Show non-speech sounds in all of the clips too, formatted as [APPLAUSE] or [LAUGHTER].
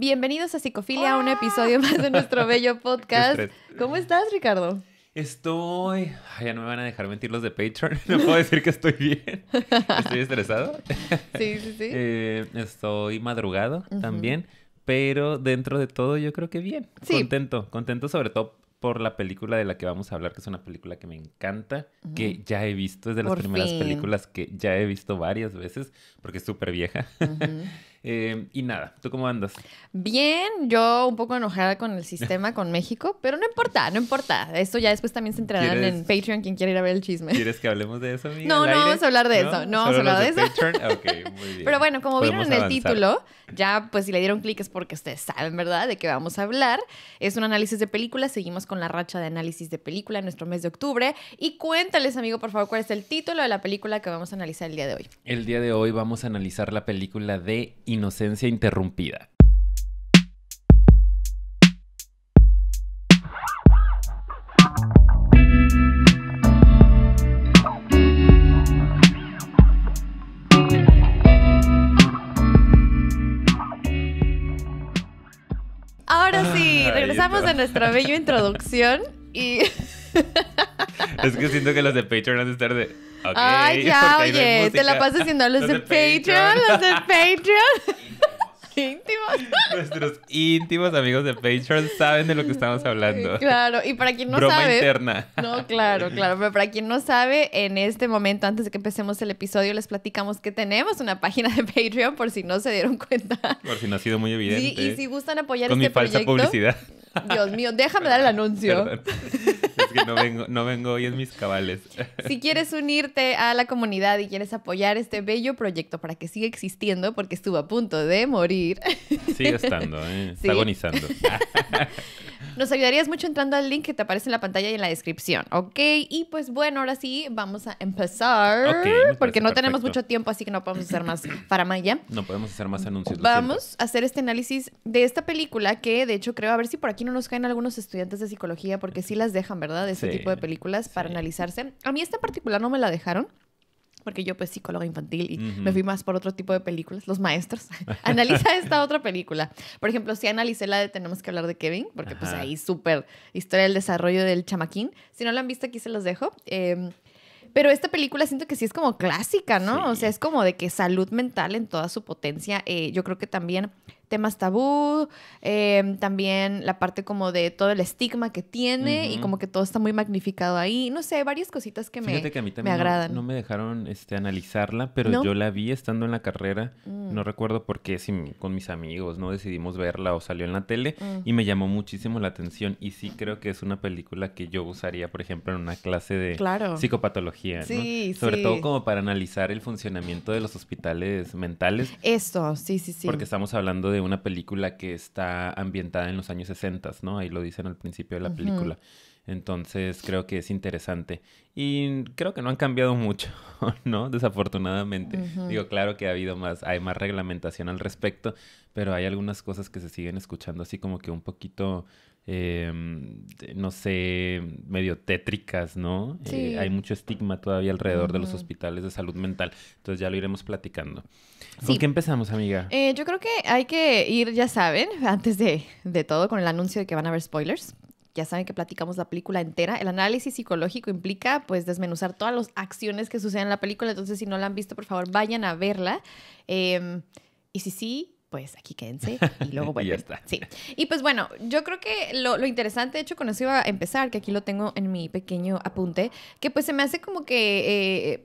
Bienvenidos a Psicofilia, a un ¡Ah! episodio más de nuestro [LAUGHS] bello podcast. ¿Cómo estás, Ricardo? Estoy. ya no me van a dejar mentir los de Patreon. [LAUGHS] No puedo decir que estoy bien. [LAUGHS] Estoy estresado. Sí, sí, sí. Eh, estoy madrugado también. Pero dentro de todo, yo creo que bien. Sí. Contento. Contento, sobre todo por la película de la que vamos a hablar, que es una película que me encanta, que ya he visto, es de las primeras películas que ya he visto varias veces, porque es súper vieja. Eh, y nada, ¿tú cómo andas? Bien, yo un poco enojada con el sistema, con México, pero no importa, no importa. Esto ya después también se entrarán en Patreon quien quiera ir a ver el chisme. ¿Quieres que hablemos de eso? Amiga, no, no vamos a hablar de eso. No vamos a hablar de, eso. muy bien. [LAUGHS] Pero bueno, como vieron en el título, ya pues si le dieron clic es porque ustedes saben, ¿verdad? De qué vamos a hablar. Es un análisis de película. Seguimos con la racha de análisis de película en nuestro mes de octubre. Y cuéntales, amigo, por favor, cuál es el título de la película que vamos a analizar el día de hoy. El día de hoy vamos a analizar la película de Inocencia Interrumpida. Ahora sí, regresamos de nuestra bella introducción y... es que siento que los de Patreon han de estar de... Ay, [LAUGHS] ya, oye, te la pasas haciendo los, los de, Patreon, los de [LAUGHS] Patreon. [LAUGHS] íntimos. Nuestros íntimos amigos de Patreon saben de lo que estamos hablando. Claro, y para quien no Broma sabe. interna. No, claro, claro. Pero para quien no sabe, en este momento, antes de que empecemos el episodio, les platicamos que tenemos una página de Patreon, por si no se dieron cuenta. Por si no ha sido muy evidente. y si gustan apoyar Con mi este falsa publicidad. Dios mío, déjame dar el anuncio. Es que no vengo, no vengo hoy en mis cabales. Si quieres unirte a la comunidad y quieres apoyar este bello proyecto para que siga existiendo, porque estuvo a punto de morir. Sigue estando, ¿eh? está agonizando. [LAUGHS] Nos ayudarías mucho entrando al link que te aparece en la pantalla y en la descripción, ¿ok? Y pues bueno, ahora sí, vamos a empezar. porque no tenemos mucho tiempo, así que no podemos hacer más para Maya. No podemos hacer más anuncios. Vamos a hacer este análisis de esta película que, de hecho, creo, a ver si por aquí no nos caen algunos estudiantes de psicología, porque sí las dejan, ¿verdad? De este tipo de películas para analizarse. A mí esta en particular no me la dejaron porque yo pues psicóloga infantil y me fui más por otro tipo de películas, los maestros. [LAUGHS] Analiza esta otra película. Por ejemplo, sí analicé la de Tenemos que hablar de Kevin, porque pues ahí súper historia del desarrollo del chamaquín. Si no la han visto, aquí se los dejo. Em, pero esta película siento que sí es como clásica, ¿no? O sea, es como de que salud mental en toda su potencia. Eh, yo creo que también temas tabú, em, también la parte como de todo el estigma que tiene y como que todo está muy magnificado ahí. No sé, varias cositas que, me, me agradan. No, me dejaron este, analizarla, pero yo la vi estando en la carrera. Mm. No recuerdo por qué, si con mis amigos no decidimos verla o salió en la tele mm. y me llamó muchísimo la atención. Y sí creo que es una película que yo usaría, por ejemplo, en una clase de psicopatología. ¿no? Sobre todo como para analizar el funcionamiento de los hospitales mentales. esto sí, sí, sí. Porque estamos hablando de una película que está ambientada en los años 60, ¿no? Ahí lo dicen al principio de la película. Entonces creo que es interesante. Y creo que no han cambiado mucho, [LAUGHS] ¿no? Desafortunadamente. Digo, claro que ha habido más, hay más reglamentación al respecto, pero hay algunas cosas que se siguen escuchando así como que un poquito Em, no sé, medio tétricas, ¿no? Eh, hay mucho estigma todavía alrededor de los hospitales de salud mental. Entonces ya lo iremos platicando. Sí. qué empezamos, amiga? Eh, yo creo que hay que ir, ya saben, [LAUGHS] antes de, de todo, con el anuncio de que van a haber spoilers ya saben que platicamos la película entera. El análisis psicológico implica pues desmenuzar todas las acciones que suceden en la película. Entonces, si no la han visto, por favor, vayan a verla. Em, y si sí, pues aquí quédense y luego [LAUGHS] vuelven. y está. Sí. Y pues bueno, yo creo que lo, interesante, de hecho, con eso iba a empezar, que aquí lo tengo en mi pequeño apunte, que pues se me hace como que... Eh,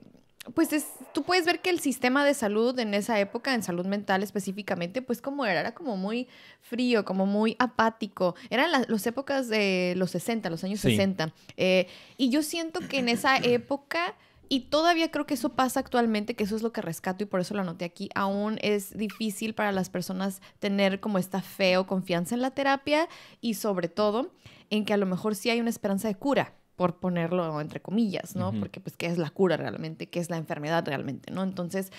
pues tú puedes ver que el sistema de salud en esa época, en salud mental específicamente, pues como era, era como muy frío, como muy apático. Eran las épocas de los 60, los años 60. Eh, y yo siento que en esa época y todavía creo que eso pasa actualmente, que eso es lo que rescato y por eso lo anoté aquí. Aún es difícil para las personas tener como esta fe o confianza en la terapia y sobre todo en que a lo mejor sí hay una esperanza de cura, por ponerlo entre comillas, ¿no? Porque pues qué es la cura realmente, qué es la enfermedad realmente, ¿no? Entonces,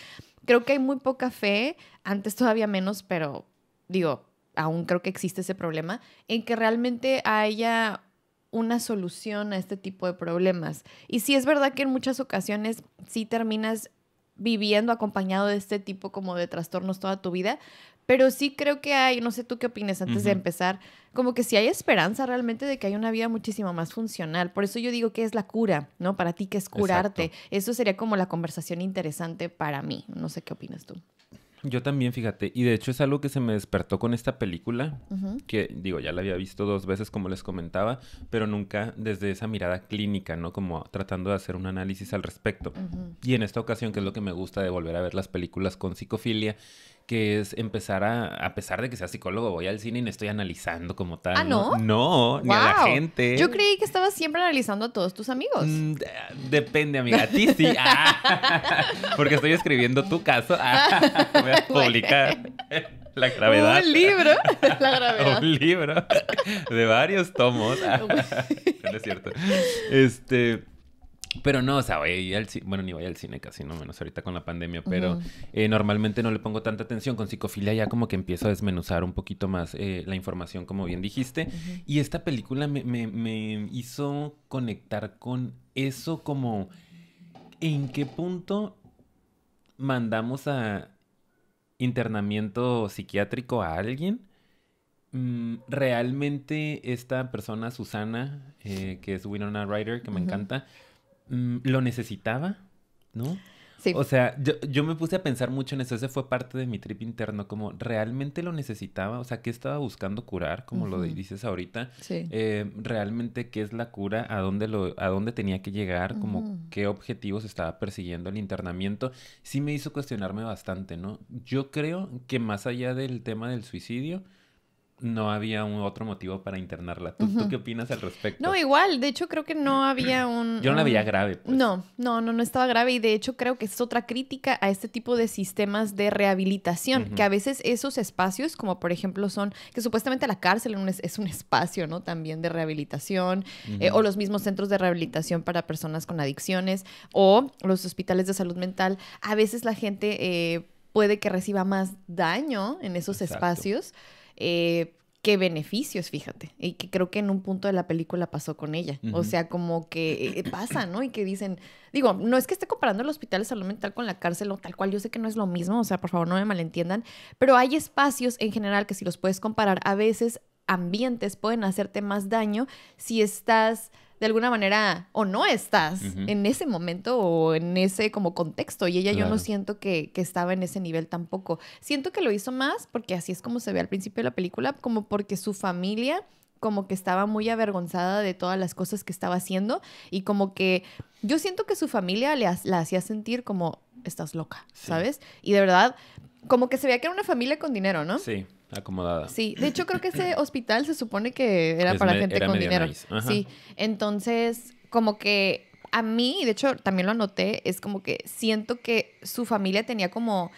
creo que hay muy poca fe, antes todavía menos, pero digo, aún creo que existe ese problema, en que realmente haya una solución a este tipo de problemas. Y sí es verdad que en muchas ocasiones sí terminas viviendo acompañado de este tipo como de trastornos toda tu vida, pero sí creo que hay, no sé tú qué opinas antes de empezar, como que si sí hay esperanza realmente de que hay una vida muchísimo más funcional. Por eso yo digo que es la cura, ¿no? Para ti que es curarte. Eso sería como la conversación interesante para mí. No sé qué opinas tú. Yo también, fíjate. Y de hecho es algo que se me despertó con esta película, que digo, ya la había visto dos veces, como les comentaba, pero nunca desde esa mirada clínica, ¿no? Como tratando de hacer un análisis al respecto. Y en esta ocasión, que es lo que me gusta de volver a ver las películas con psicofilia, que es empezar a, a pesar de que sea psicólogo, voy al cine y no estoy analizando como tal. ¿Ah, no? No, ni a la gente. Yo creí que estabas siempre analizando a todos tus amigos. Mm, depende, amiga. A ti sí. Ah. [LAUGHS] porque estoy escribiendo tu caso. Ah, voy a [LAUGHS] publicar. La gravedad. Un libro. La gravedad. [LAUGHS] Un libro de varios tomos. Ah, no es cierto. Este, pero no, o sea, al Bueno, ni voy al cine casi, no menos ahorita con la pandemia, pero eh, normalmente no le pongo tanta atención. Con psicofilia ya como que empiezo a desmenuzar un poquito más eh, la información, como bien dijiste. Y esta película me, hizo conectar con eso, como en qué punto mandamos a internamiento psiquiátrico a alguien mm, realmente esta persona, Susana, eh, que es Winona Ryder, que me encanta, Mm, lo necesitaba, ¿no? Sí. O sea, yo, yo, me puse a pensar mucho en eso. Ese fue parte de mi trip interno, como realmente lo necesitaba. O sea, ¿qué estaba buscando curar? Como lo dices ahorita. Eh, realmente, ¿qué es la cura? ¿A dónde, lo, a dónde tenía que llegar? Como, ¿qué objetivos estaba persiguiendo el internamiento? Sí me hizo cuestionarme bastante, ¿no? Yo creo que más allá del tema del suicidio, no había un otro motivo para internarla. ¿Tú, qué opinas al respecto? No, igual, de hecho creo que no había un... Yo no la veía grave. Pues. No, no, no, no estaba grave y de hecho creo que es otra crítica a este tipo de sistemas de rehabilitación, que a veces esos espacios, como por ejemplo son, que supuestamente la cárcel es un espacio, ¿no? También de rehabilitación, eh, o los mismos centros de rehabilitación para personas con adicciones, o los hospitales de salud mental, a veces la gente... Eh, puede que reciba más daño en esos espacios eh, qué beneficios, fíjate. Y que creo que en un punto de la película pasó con ella. O sea, como que eh, eh, pasa, ¿no? Y que dicen, digo, no es que esté comparando el hospital de salud mental con la cárcel o tal cual, yo sé que no es lo mismo, o sea, por favor no me malentiendan, pero hay espacios en general que si los puedes comparar, a veces ambientes pueden hacerte más daño si estás de alguna manera o no estás en ese momento o en ese como contexto. Y ella yo no siento que, estaba en ese nivel tampoco. Siento que lo hizo más porque así es como se ve al principio de la película, como porque su familia como que estaba muy avergonzada de todas las cosas que estaba haciendo y como que yo siento que su familia le la hacía sentir como estás loca, ¿sabes? Y de verdad, como que se veía que era una familia con dinero, ¿no? Sí acomodada. Sí, de hecho creo que ese [LAUGHS] hospital se supone que era para gente con dinero. Sí, entonces como que a mí, de hecho también lo anoté, es como que siento que su familia tenía como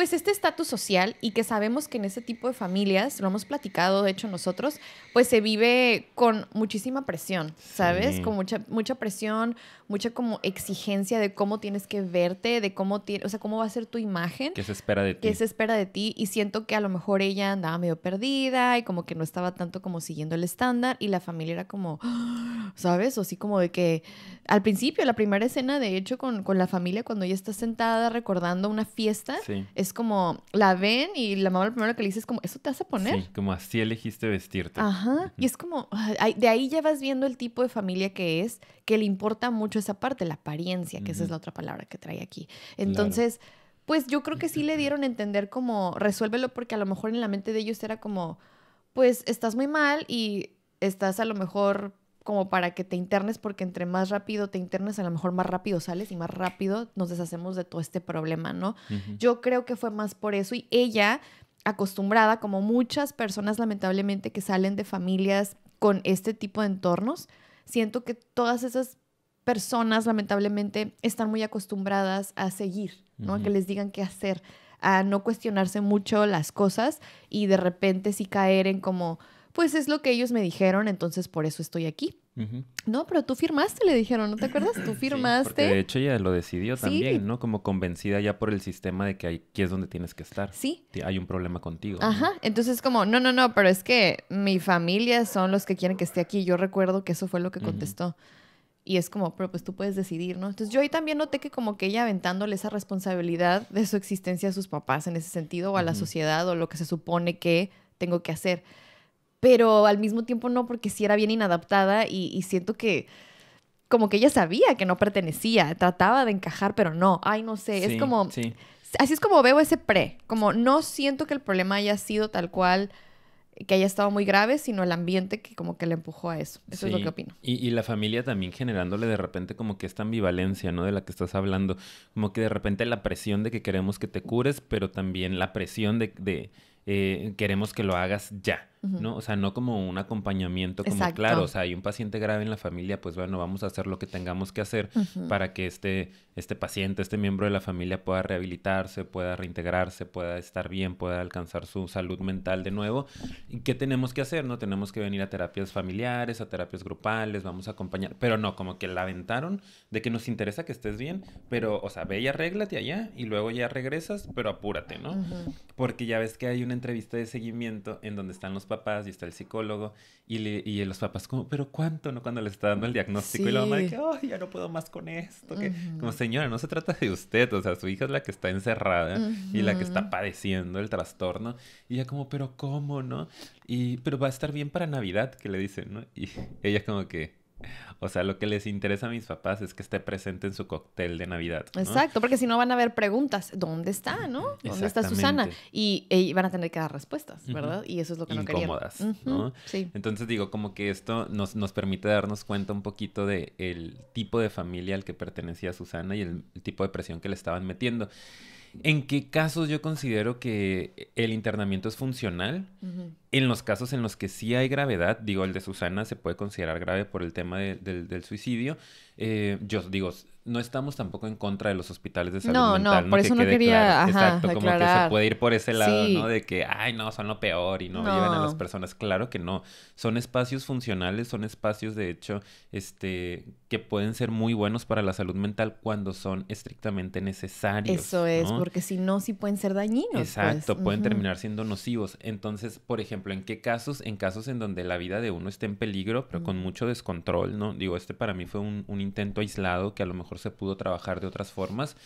pues este estatus social y que sabemos que en ese tipo de familias, lo hemos platicado de hecho nosotros, pues se vive con muchísima presión, ¿sabes? Con mucha, mucha presión, mucha como exigencia de cómo tienes que verte, de cómo, o sea, cómo va a ser tu imagen. ¿Qué se espera de ti? ¿Qué se espera de ti? Y siento que a lo mejor ella andaba medio perdida y como que no estaba tanto como siguiendo el estándar y la familia era como, [GASPS] ¿sabes? O así como de que al principio, la primera escena de hecho con, la familia, cuando ella está sentada recordando una fiesta, es es como, la ven y la mamá lo primero que le dice es como, ¿eso te a poner? Sí, como así elegiste vestirte. Ajá. Y es como, de ahí ya vas viendo el tipo de familia que es, que le importa mucho esa parte, la apariencia, que esa es la otra palabra que trae aquí. Entonces, pues yo creo que sí le dieron a entender como, resuélvelo porque a lo mejor en la mente de ellos era como, pues estás muy mal y estás a lo mejor como para que te internes, porque entre más rápido te internes, a lo mejor más rápido sales y más rápido nos deshacemos de todo este problema, ¿no? Yo creo que fue más por eso y ella acostumbrada, como muchas personas lamentablemente que salen de familias con este tipo de entornos, siento que todas esas personas lamentablemente están muy acostumbradas a seguir, ¿no? A Que les digan qué hacer, a no cuestionarse mucho las cosas y de repente sí caer en como pues es lo que ellos me dijeron, entonces por eso estoy aquí. No, pero tú firmaste, le dijeron, ¿no te acuerdas? Tú firmaste. de hecho ella lo decidió también, ¿no? Como convencida ya por el sistema de que aquí es donde tienes que estar. Sí. Hay un problema contigo. Ajá, entonces como, no, no, no, pero es que mi familia son los que quieren que esté aquí. Yo recuerdo que eso fue lo que contestó. Y es como, pero pues tú puedes decidir, ¿no? Entonces yo ahí también noté que como que ella aventándole esa responsabilidad de su existencia a sus papás en ese sentido, o a la sociedad, o lo que se supone que tengo que hacer pero al mismo tiempo no, porque sí era bien inadaptada y, siento que como que ella sabía que no pertenecía, trataba de encajar, pero no, ay, no sé, es como, así es como veo ese pre, como no siento que el problema haya sido tal cual que haya estado muy grave, sino el ambiente que como que le empujó a eso. Eso es lo que opino. Y, la familia también generándole de repente como que esta ambivalencia, ¿no? De la que estás hablando. Como que de repente la presión de que queremos que te cures, pero también la presión de, de eh, queremos que lo hagas ya. ¿no? O sea, no como un acompañamiento como, claro, o sea, hay un paciente grave en la familia, pues bueno, vamos a hacer lo que tengamos que hacer para que este, este paciente, este miembro de la familia pueda rehabilitarse, pueda reintegrarse, pueda estar bien, pueda alcanzar su salud mental de nuevo. ¿Y qué tenemos que hacer? No tenemos que venir a terapias familiares, a terapias grupales, vamos a acompañar, pero no, como que la aventaron de que nos interesa que estés bien, pero, o sea, ve y arréglate allá y luego ya regresas, pero apúrate, ¿no? Porque ya ves que hay una entrevista de seguimiento en donde están los papás y está el psicólogo y, y los papás como, pero ¿cuánto? ¿No? Cuando le está dando el diagnóstico y la mamá que, oh, ya no puedo más con esto. Que, Como señora, no se trata de usted, o sea, su hija es la que está encerrada y la que está padeciendo el trastorno. Y ella como, pero ¿cómo? ¿No? Y, pero va a estar bien para Navidad, que le dicen, ¿no? Y ella como que o sea, lo que les interesa a mis papás es que esté presente en su cóctel de Navidad. Exacto, porque si no van a haber preguntas. ¿Dónde está, no? ¿Dónde está Susana? Y, van a tener que dar respuestas, ¿verdad? Y eso es lo que no querían. ¿no? sí. Entonces digo, como que esto nos, nos permite darnos cuenta un poquito del el tipo de familia al que pertenecía Susana y el tipo de presión que le estaban metiendo en qué casos yo considero que el internamiento es funcional. En los casos en los que sí hay gravedad, digo, el de Susana se puede considerar grave por el tema del suicidio, eh, yo digo, no estamos tampoco en contra de los hospitales de salud mental. No, no, por eso no quería Exacto, como que se puede ir por ese lado, ¿no? De que, ay, no, son lo peor y no, llevan a las personas. Claro que no. Son espacios funcionales, son espacios, de hecho, este, que pueden ser muy buenos para la salud mental cuando son estrictamente necesarios. Eso es, porque si no, sí pueden ser dañinos. Pues. Exacto, pueden terminar siendo nocivos. Entonces, por ejemplo, ¿en qué casos? En casos en donde la vida de uno esté en peligro, pero con mm. mucho descontrol, ¿no? Digo, este para mí fue un, un intento aislado que a lo mejor se pudo trabajar de otras formas.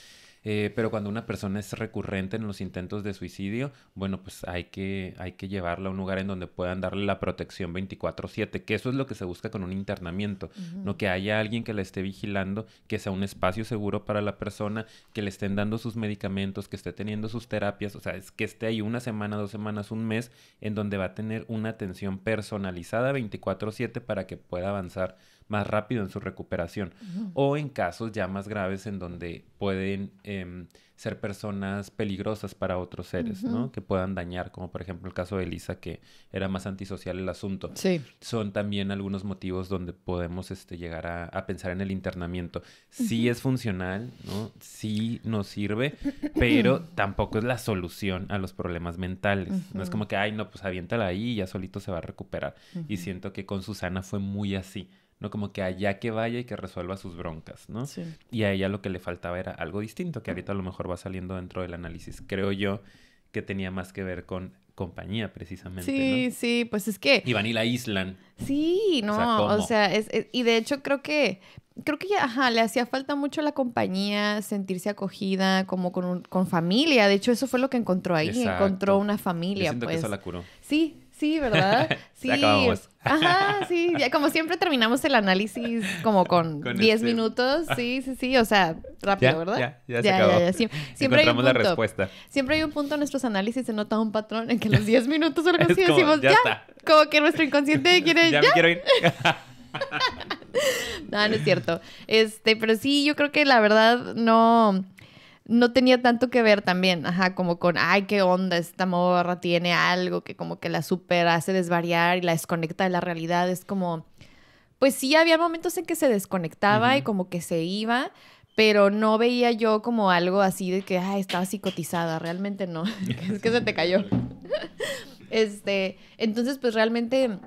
Eh, pero cuando una persona es recurrente en los intentos de suicidio, bueno, pues hay que, hay que llevarla a un lugar en donde puedan darle la protección 24/7, que eso es lo que se busca con un internamiento, no que haya alguien que la esté vigilando, que sea un espacio seguro para la persona, que le estén dando sus medicamentos, que esté teniendo sus terapias, o sea, es que esté ahí una semana, dos semanas, un mes, en donde va a tener una atención personalizada 24/7 para que pueda avanzar más rápido en su recuperación. O en casos ya más graves en donde pueden em, ser personas peligrosas para otros seres, ¿no? Que puedan dañar, como por ejemplo el caso de Elisa, que era más antisocial el asunto. Sí. Son también algunos motivos donde podemos este, llegar a, pensar en el internamiento. Sí es funcional, ¿no? Sí nos sirve, pero [CLEARS THROAT] tampoco es la solución a los problemas mentales. No es como que, ay, no, pues aviéntala ahí y ya solito se va a recuperar. Y siento que con Susana fue muy así. ¿no? Como que allá que vaya y que resuelva sus broncas, ¿no? Sí. Y a ella lo que le faltaba era algo distinto, que ahorita a lo mejor va saliendo dentro del análisis, creo yo, que tenía más que ver con compañía precisamente. Sí, sí, pues es que... Y la Island. Sí, no, o sea, y de hecho creo que creo que ya, ajá, le hacía falta mucho la compañía, sentirse acogida, como con, con familia. De hecho, eso fue lo que encontró ahí. Encontró una familia. Yo que eso pues. la curó. Sí, Sí, ¿verdad? [LAUGHS] Sí. Ajá, sí. como siempre terminamos el análisis como con 10 [LAUGHS] este. minutos. [LAUGHS] Sí, sí, sí. O sea, rápido, ¿verdad? Ya, ya, ya, siempre hay un punto. la respuesta. Siempre hay un punto en nuestros análisis, se nota un patrón en que los 10 minutos o algo así decimos, ya, como que nuestro inconsciente quiere... ya, quiero ir. no, no es cierto. Este, pero sí, yo creo que la verdad no no tenía tanto que ver también, ajá, como con, ay, qué onda, esta morra tiene algo que como que la supera, hace desvariar y la desconecta de la realidad. Es como, pues sí, había momentos en que se desconectaba y como que se iba, pero no veía yo como algo así de que, ay, estaba psicotizada, realmente no, [LAUGHS] es que se te cayó. [LAUGHS] este, entonces, pues realmente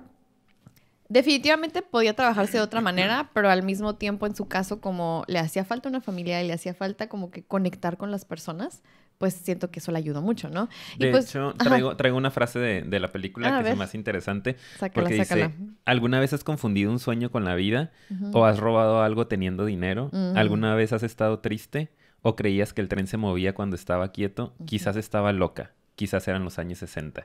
Definitivamente podía trabajarse de otra manera, pero al mismo tiempo en su caso como le hacía falta una familia y le hacía falta como que conectar con las personas, pues siento que eso le ayudó mucho, ¿no? Y de pues, hecho, traigo, traigo, una frase de, la película que es más interesante. porque ¿alguna vez has confundido un sueño con la vida? ¿O has robado algo teniendo dinero? ¿Alguna vez has estado triste? ¿O creías que el tren se movía cuando estaba quieto? Quizás estaba loca. Quizás eran los años 60.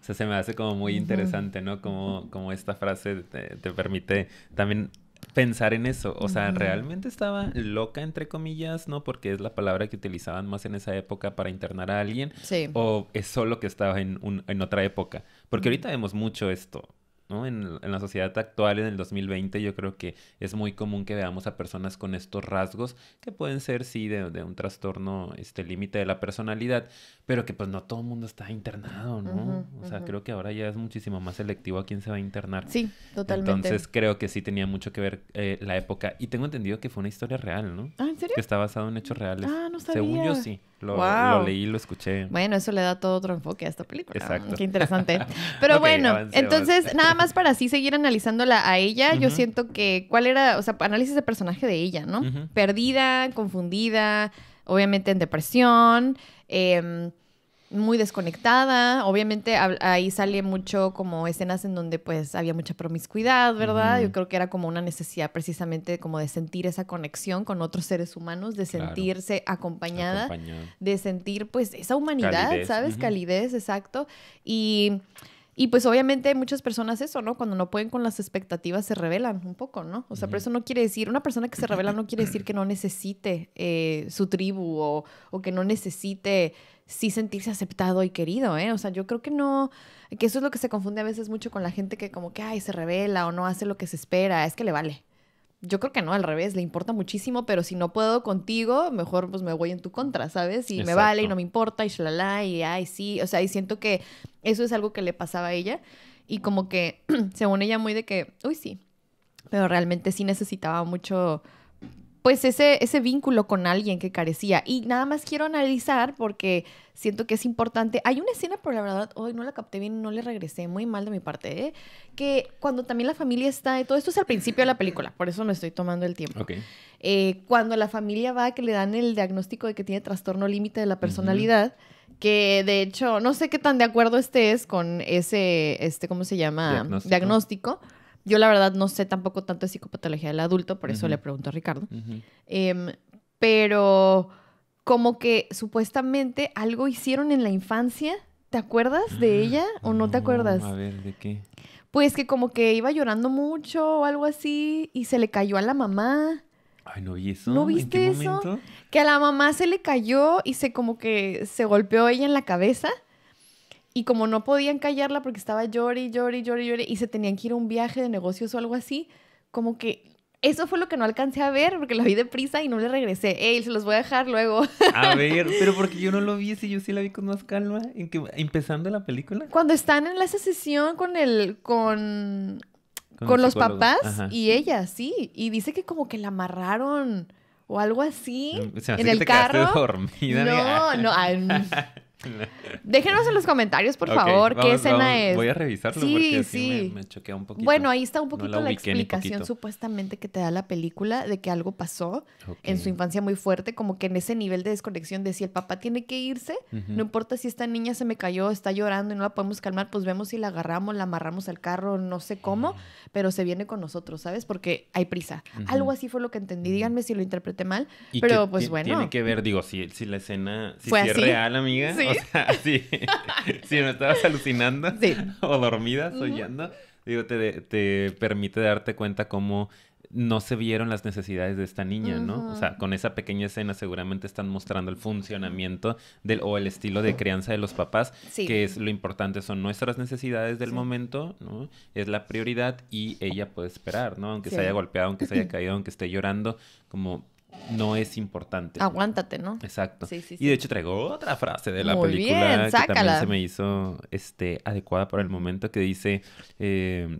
O sea, se me hace como muy interesante, ¿no? Como, como esta frase te, permite también pensar en eso. O sea, realmente estaba loca, entre comillas, ¿no? Porque es la palabra que utilizaban más en esa época para internar a alguien. Sí. O es solo que estaba en, un, en otra época. Porque ahorita vemos mucho esto. ¿no? En, en, la sociedad actual, en el 2020, yo creo que es muy común que veamos a personas con estos rasgos, que pueden ser, sí, de, un trastorno este, límite de la personalidad, pero que pues no todo el mundo está internado, ¿no? o sea, creo que ahora ya es muchísimo más selectivo a quién se va a internar. Sí, totalmente. Entonces creo que sí tenía mucho que ver eh, la época. Y tengo entendido que fue una historia real, ¿no? Ah, ¿en serio? Que está basado en hechos reales. Ah, no sabía. Según yo, sí. Lo, leí, lo escuché. Bueno, eso le da todo otro enfoque a esta película. Exacto. Qué interesante. [LAUGHS] Pero bueno, entonces, nada más para así seguir analizándola a ella, yo siento que, ¿cuál era? O sea, análisis de personaje de ella, ¿no? Perdida, confundida, obviamente en depresión. Eh, muy desconectada. Obviamente ahí sale mucho como escenas en donde pues había mucha promiscuidad, ¿verdad? Yo creo que era como una necesidad precisamente como de sentir esa conexión con otros seres humanos, de sentirse acompañada, de sentir pues esa humanidad, ¿sabes? Calidez, exacto. Y... pues obviamente muchas personas eso, ¿no? Cuando no pueden con las expectativas se revelan un poco, ¿no? O sea, pero eso no quiere decir, una persona que se revela no quiere decir que no necesite eh, su tribu o, o que no necesite sí sentirse aceptado y querido, ¿eh? O sea, yo creo que no, que eso es lo que se confunde a veces mucho con la gente que como que, ay, se revela o no hace lo que se espera, es que le vale. Yo creo que no, al revés, le importa muchísimo, pero si no puedo contigo, mejor pues me voy en tu contra, ¿sabes? Y me vale y no me importa y shalala y ay, sí, o sea, y siento que eso es algo que le pasaba a ella y como que [CLEARS THROAT] según ella muy de que, uy, sí, pero realmente sí necesitaba mucho pues ese, ese vínculo con alguien que carecía. Y nada más quiero analizar porque siento que es importante. Hay una escena, pero la verdad, hoy no la capté bien, no le regresé, muy mal de mi parte, ¿eh? que cuando también la familia está, todo esto es al principio de la película, por eso no estoy tomando el tiempo. Okay. Eh, cuando la familia va, que le dan el diagnóstico de que tiene trastorno límite de la personalidad. que de hecho no sé qué tan de acuerdo estés con ese, este, ¿cómo se llama? Diagnóstico yo la verdad no sé tampoco tanto de psicopatología del adulto, por eso le pregunto a Ricardo. Em, pero como que supuestamente algo hicieron en la infancia. ¿Te acuerdas de ah, ella o no, te acuerdas? A ver, ¿de qué? Pues que como que iba llorando mucho o algo así y se le cayó a la mamá. Ay, no vi eso. ¿No viste eso? Que a la mamá se le cayó y se como que se golpeó ella en la cabeza. Y como no podían callarla porque estaba llori, llori, llori, llori, y se tenían que ir a un viaje de negocios o algo así, como que eso fue lo que no alcancé a ver porque la vi deprisa y no le regresé. Ey, se los voy a dejar luego. A [LAUGHS] ver, pero porque yo no lo vi, si yo sí la vi con más calma, en que, empezando la película. Cuando están en la sesión con el, con, con, los papás y ella, sí. Y dice que como que la amarraron o algo así o mm, sea, en el carro. [LAUGHS] no, no, [LAUGHS] mm. [LAUGHS] Déjenos en los comentarios, por favor, qué escena es. Voy a revisarlo porque sí. Me, choquea un poquito. Bueno, ahí está un poquito la, explicación supuestamente que te da la película de que algo pasó en su infancia muy fuerte, como que en ese nivel de desconexión de si el papá tiene que irse, no importa si esta niña se me cayó, está llorando y no la podemos calmar, pues vemos si la agarramos, la amarramos al carro, no sé cómo, pero se viene con nosotros, ¿sabes? Porque hay prisa. Algo así fue lo que entendí, díganme si lo interpreté mal, pero pues bueno. Tiene que ver, digo, si, si la escena, si, es real, amiga. Sí. O sea, [LAUGHS] sí. si me estabas alucinando o dormida, soñando, digo, te, te permite darte cuenta cómo no se vieron las necesidades de esta niña, ¿no? O sea, con esa pequeña escena seguramente están mostrando el funcionamiento del o el estilo de crianza de los papás, que es lo importante, son nuestras necesidades del momento, ¿no? Es la prioridad y ella puede esperar, ¿no? Aunque se haya golpeado, aunque se haya [LAUGHS] caído, aunque esté llorando, como no es importante. Aguántate, ¿no? Exacto. Y de hecho traigo otra frase de la película que también se me hizo este, adecuada para el momento que dice eh,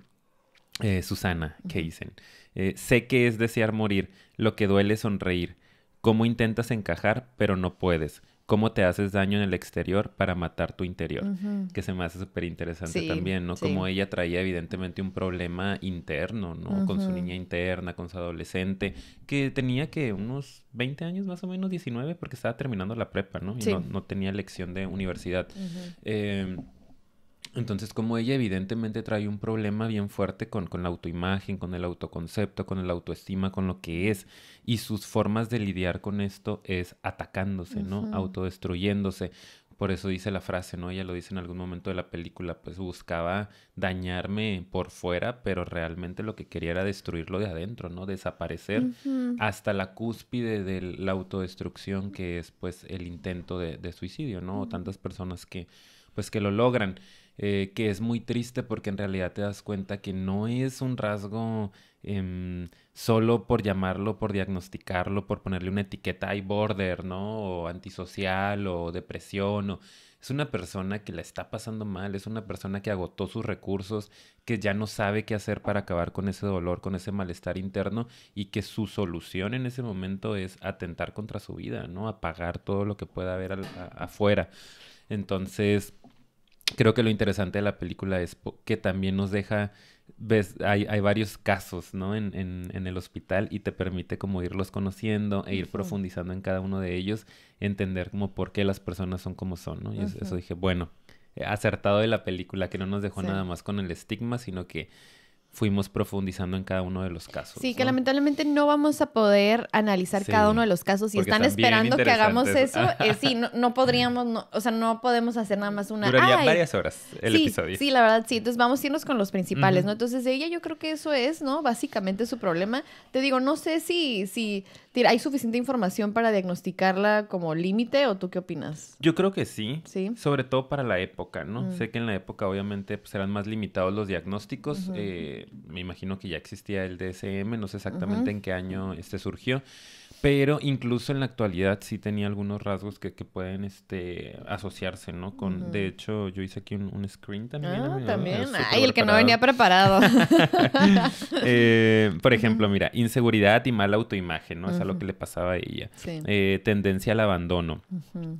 eh, Susana que dicen eh, sé que es desear morir, lo que duele es sonreír. ¿Cómo intentas encajar, pero no puedes? cómo te haces daño en el exterior para matar tu interior, que se me hace súper interesante también, ¿no? Como ella traía evidentemente un problema interno, ¿no? Con su niña interna, con su adolescente, que tenía que unos 20 años más o menos, 19, porque estaba terminando la prepa, ¿no? Y no, tenía lección de universidad. Entonces, como ella evidentemente trae un problema bien fuerte con, con, la autoimagen, con el autoconcepto, con el autoestima, con lo que es, y sus formas de lidiar con esto es atacándose, ¿no? Autodestruyéndose. Por eso dice la frase, ¿no? Ella lo dice en algún momento de la película, pues buscaba dañarme por fuera, pero realmente lo que quería era destruirlo de adentro, ¿no? Desaparecer hasta la cúspide de la autodestrucción que es pues el intento de, suicidio, ¿no? O tantas personas que pues que lo logran. Eh, que es muy triste porque en realidad te das cuenta que no es un rasgo em, solo por llamarlo, por diagnosticarlo, por ponerle una etiqueta hay border, ¿no? O antisocial o depresión o... Es una persona que la está pasando mal, es una persona que agotó sus recursos, que ya no sabe qué hacer para acabar con ese dolor, con ese malestar interno y que su solución en ese momento es atentar contra su vida, ¿no? Apagar todo lo que pueda haber afuera. Entonces, creo que lo interesante de la película es que también nos deja, ves, hay, hay varios casos, ¿no? En, en, en, el hospital y te permite como irlos conociendo e ir profundizando en cada uno de ellos, entender como por qué las personas son como son, ¿no? Y eso dije, bueno, acertado de la película, que no nos dejó nada más con el estigma, sino que fuimos profundizando en cada uno de los casos. Sí, que lamentablemente no vamos a poder analizar cada uno de los casos. Si están, esperando que hagamos eso, [LAUGHS] eh, sí, no, podríamos, o sea, no podemos hacer nada más una... Duraría Ay, varias horas el episodio. Sí, la verdad, sí. Entonces vamos a irnos con los principales, ¿no? Entonces ella yo creo que eso es, ¿no? Básicamente su problema. Te digo, no sé si, si, ¿hay suficiente información para diagnosticarla como límite o tú qué opinas? Yo creo que sí. Sobre todo para la época, ¿no? Mm. Sé que en la época obviamente pues, eran más limitados los diagnósticos. Eh, me imagino que ya existía el DSM, no sé exactamente en qué año este surgió pero incluso en la actualidad sí tenía algunos rasgos que, pueden este, asociarse, ¿no? Con, De hecho, yo hice aquí un, screen también. Ah, también. Ay, el que no venía preparado. [LAUGHS] Eh, por ejemplo, mira, inseguridad y mala autoimagen, ¿no? Es a lo que le pasaba a ella. Eh, tendencia al abandono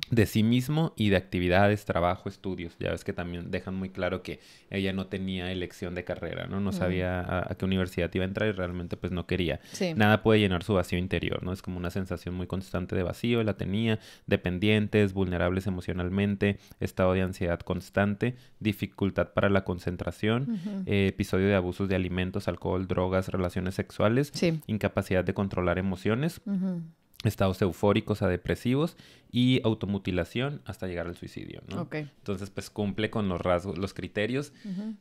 de sí mismo y de actividades, trabajo, estudios. Ya ves que también dejan muy claro que ella no tenía elección de carrera, ¿no? No sabía a, qué universidad iba a entrar y realmente pues no quería. Nada puede llenar su vacío interior, ¿no? Es como una sensación muy constante de vacío, la tenía, dependientes, vulnerables emocionalmente, estado de ansiedad constante, dificultad para la concentración, eh, episodio de abusos de alimentos, alcohol, drogas, relaciones sexuales, incapacidad de controlar emociones estados eufóricos a depresivos y automutilación hasta llegar al suicidio, ¿no? Entonces, pues cumple con los rasgos, los criterios.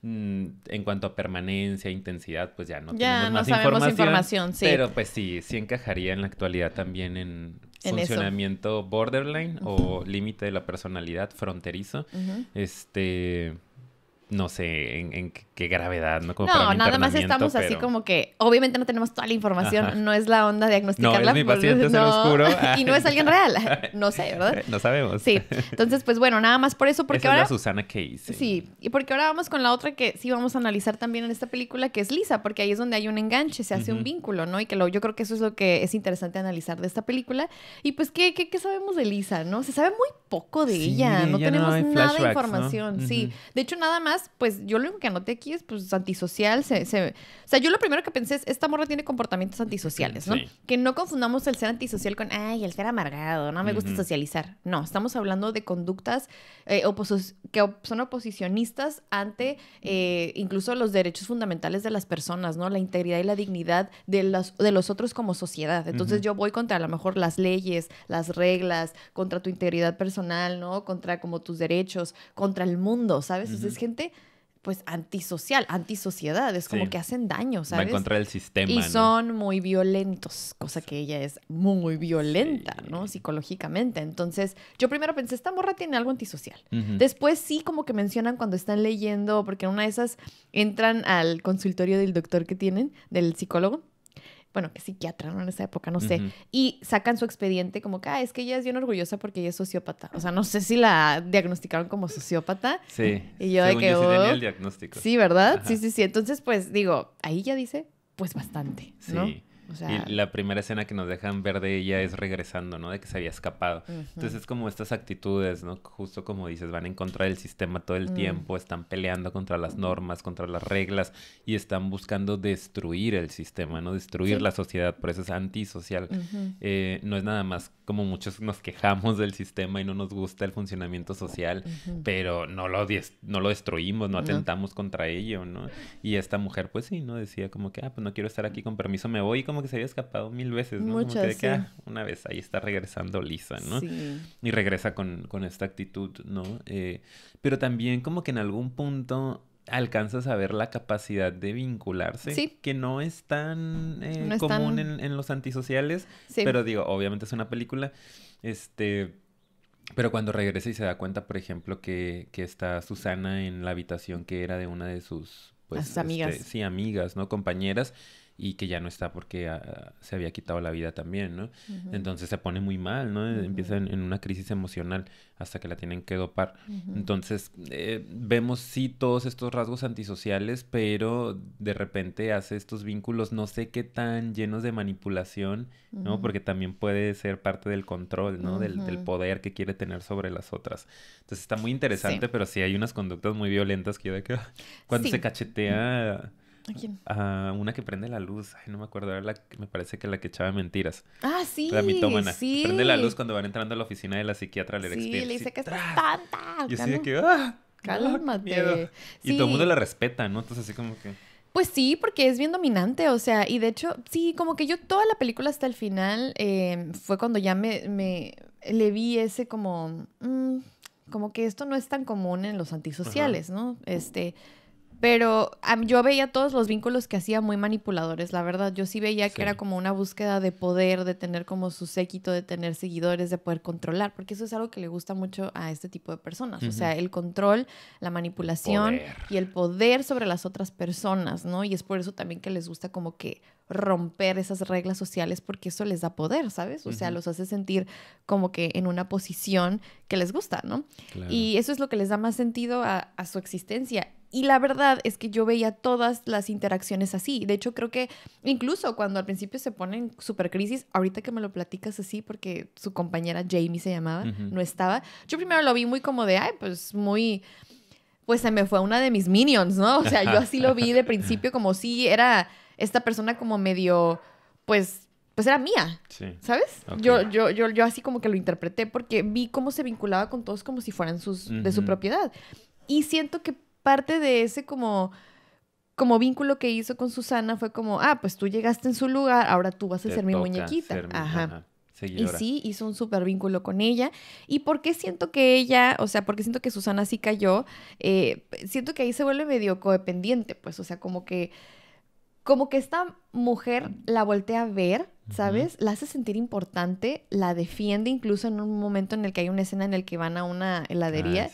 Mm, en cuanto a permanencia, intensidad, pues ya no ya tenemos no más sabemos información, sí. Pero pues sí, sí encajaría en la actualidad también en, funcionamiento borderline o límite de la personalidad fronterizo. Este no sé en, qué gravedad, ¿no? no, nada más estamos así como que, obviamente no tenemos toda la información, no es la onda diagnosticarla. No, paciente, [LAUGHS] y no es alguien real, [LAUGHS] no sé, ¿verdad? [LAUGHS] No sabemos. Sí, entonces pues bueno, nada más por eso, porque ahora... Susana Case. Sí. y porque ahora vamos con la otra que sí vamos a analizar también en esta película, que es Lisa, porque ahí es donde hay un enganche, se hace un vínculo, ¿no? Y que lo, yo creo que eso es lo que es interesante analizar de esta película. Y pues, ¿qué, qué, qué sabemos de Lisa, no? Se sabe muy poco de ella, no tenemos nada de información, sí. De hecho, nada más pues yo lo único que anoté aquí es pues antisocial. O sea, yo lo primero que pensé es, esta morra tiene comportamientos antisociales, ¿no? Que no confundamos el ser antisocial con, ay, el ser amargado, no me gusta socializar. No, estamos hablando de conductas eh, que son oposicionistas ante eh, incluso los derechos fundamentales de las personas, ¿no? La integridad y la dignidad de los, de los otros como sociedad. Entonces yo voy contra a lo mejor las leyes, las reglas, contra tu integridad personal, ¿no? Contra como tus derechos, contra el mundo, ¿sabes? es gente pues antisocial, antisociedad, es como que hacen daño, ¿sabes? Va contra el sistema. Y son muy violentos, cosa que ella es muy violenta, ¿no? Psicológicamente. Entonces, yo primero pensé, esta morra tiene algo antisocial. Después sí como que mencionan cuando están leyendo, porque en una de esas entran al consultorio del doctor que tienen, del psicólogo, bueno, que psiquiatra, ¿no? En esa época, no sé. Y sacan su expediente como que, ah, es que ella es bien orgullosa porque ella es sociópata. O sea, no sé si la diagnosticaron como sociópata. Sí. [LAUGHS] Y yo de que... Yo sí, el oh". diagnóstico. sí, ¿verdad? Sí, sí, sí. Entonces, pues digo, ahí ya dice, pues bastante, ¿no? y la primera escena que nos dejan ver de ella es regresando, ¿no? De que se había escapado. Entonces es como estas actitudes, ¿no? Justo como dices, van en contra del sistema todo el mm. tiempo, están peleando contra las normas, contra las reglas y están buscando destruir el sistema, ¿no? Destruir la sociedad, por eso es antisocial. Eh, no es nada más como muchos nos quejamos del sistema y no nos gusta el funcionamiento social, pero no lo, no lo destruimos, no atentamos contra ello, ¿no? Y esta mujer, pues sí, ¿no? Decía como que, ah, pues no quiero estar aquí, con permiso me voy como como que se había escapado mil veces, ¿no? Muchas, como que, ah, una vez ahí está regresando Lisa, ¿no? Sí. Y regresa con, esta actitud, ¿no? Eh, pero también como que en algún punto alcanzas a ver la capacidad de vincularse, que no es tan eh, común En, los antisociales, pero digo, obviamente es una película, este, pero cuando regresa y se da cuenta, por ejemplo, que, que está Susana en la habitación que era de una de sus, pues, amigas. Este, sí, amigas, ¿no? Compañeras, y que ya no está porque ah, ah, se había quitado la vida también, ¿no? Entonces se pone muy mal, ¿no? Empieza en, una crisis emocional hasta que la tienen que dopar. Entonces eh, vemos sí todos estos rasgos antisociales, pero de repente hace estos vínculos no sé qué tan llenos de manipulación, ¿no? Porque también puede ser parte del control, ¿no? Del, poder que quiere tener sobre las otras. Entonces está muy interesante, pero sí hay unas conductas muy violentas que yo de que [LAUGHS] cuando se cachetea... ¿A ah, una que prende la luz. Ay, no me acuerdo. Era la que me parece que la que echaba mentiras. Ah, sí. La mitómana. Sí. Prende la luz cuando van entrando a la oficina de la psiquiatra le Sí, le dice que estás tanta. Yo de que, ¡ah! Cálmate. Y todo el mundo la respeta, ¿no? Entonces, así como que. Pues sí, porque es bien dominante, o sea, y de hecho, sí, como que yo toda la película hasta el final em, fue cuando ya me, le vi ese como, mm, como que esto no es tan común en los antisociales, ¿no? Este, pero yo veía todos los vínculos que hacía muy manipuladores, la verdad. Yo sí veía que era como una búsqueda de poder, de tener como su séquito, de tener seguidores, de poder controlar, porque eso es algo que le gusta mucho a este tipo de personas. O sea, el control, la manipulación y el poder sobre las otras personas, ¿no? Y es por eso también que les gusta como que romper esas reglas sociales porque eso les da poder, ¿sabes? O sea, los hace sentir como que en una posición que les gusta, ¿no? Y eso es lo que les da más sentido a, su existencia. Y la verdad es que yo veía todas las interacciones así. De hecho, creo que incluso cuando al principio se ponen super crisis, ahorita que me lo platicas así, porque su compañera Jamie se llamaba, no estaba, yo primero lo vi muy como de, ay, pues muy pues se me fue una de mis minions, ¿no? O sea, yo así lo vi de principio como si era esta persona como medio, pues, pues era mía, sí. ¿sabes? Yo, yo, yo, yo así como que lo interpreté porque vi cómo se vinculaba con todos como si fueran sus, de su propiedad. Y siento que parte de ese como como vínculo que hizo con Susana fue como, ah, pues tú llegaste en su lugar, ahora tú vas a ser mi muñequita. Ajá. Y sí, hizo un súper vínculo con ella. ¿Y por qué siento que ella, o sea, porque siento que Susana sí cayó? Eh, siento que ahí se vuelve medio codependiente, pues, o sea, como que, como que esta mujer la voltea a ver, ¿sabes? La hace sentir importante, la defiende incluso en un momento en el que hay una escena en el que van a una ah, heladería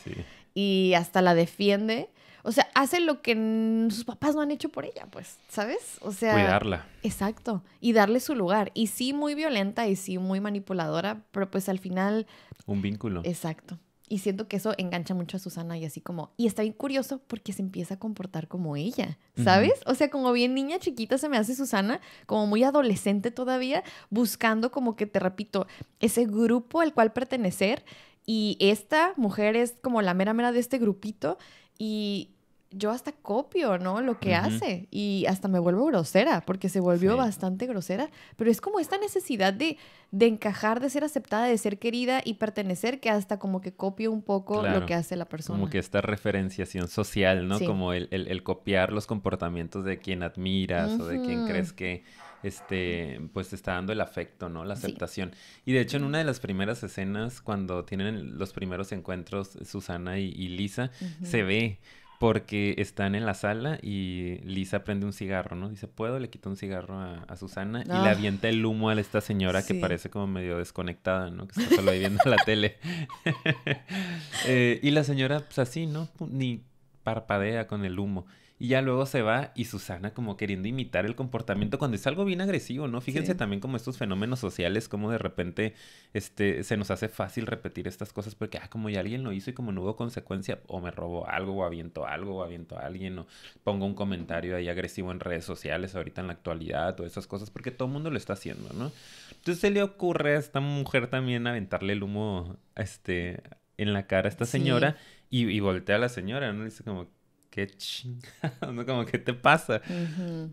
y hasta la defiende o sea, hace lo que sus papás no han hecho por ella, pues, ¿sabes? O sea, cuidarla. Exacto, y darle su lugar. Y sí muy violenta y sí muy manipuladora, pero pues al final un vínculo. Exacto. Y siento que eso engancha mucho a Susana y así como, y está bien curioso porque se empieza a comportar como ella, ¿sabes? O sea, como bien niña chiquita se me hace Susana, como muy adolescente todavía, buscando como que, te repito, ese grupo al cual pertenecer y esta mujer es como la mera mera de este grupito y, yo hasta copio, ¿no? Lo que hace y hasta me vuelvo grosera porque se volvió bastante grosera, pero es como esta necesidad de, encajar, de ser aceptada, de ser querida y pertenecer que hasta como que copio un poco lo que hace la persona. Como que esta referenciación social, ¿no? Como el, copiar los comportamientos de quien admiras o de quien crees que este, pues te está dando el afecto, ¿no? La aceptación. Y de hecho, en una de las primeras escenas, cuando tienen los primeros encuentros, Susana y, Lisa, se ve porque están en la sala y Lisa prende un cigarro, ¿no? Dice, ¿puedo? Le quita un cigarro a, Susana y le ah. avienta el humo a esta señora que parece como medio desconectada, ¿no? Que está solo ahí viendo la tele. [LAUGHS] Eh, y la señora, pues así, ¿no? Ni parpadea con el humo. Y ya luego se va y Susana como queriendo imitar el comportamiento cuando es algo bien agresivo, ¿no? Fíjense también como estos fenómenos sociales, como de repente este, se nos hace fácil repetir estas cosas porque, ah, como ya alguien lo hizo y como no hubo consecuencia, o me robo algo, o aviento algo, o aviento a alguien, o pongo un comentario ahí agresivo en redes sociales ahorita en la actualidad, o esas cosas, porque todo el mundo lo está haciendo, ¿no? Entonces se le ocurre a esta mujer también aventarle el humo este, en la cara a esta señora y, y voltea a la señora, ¿no? Dice como, qué chingado, ¿no? Como, ¿qué te pasa?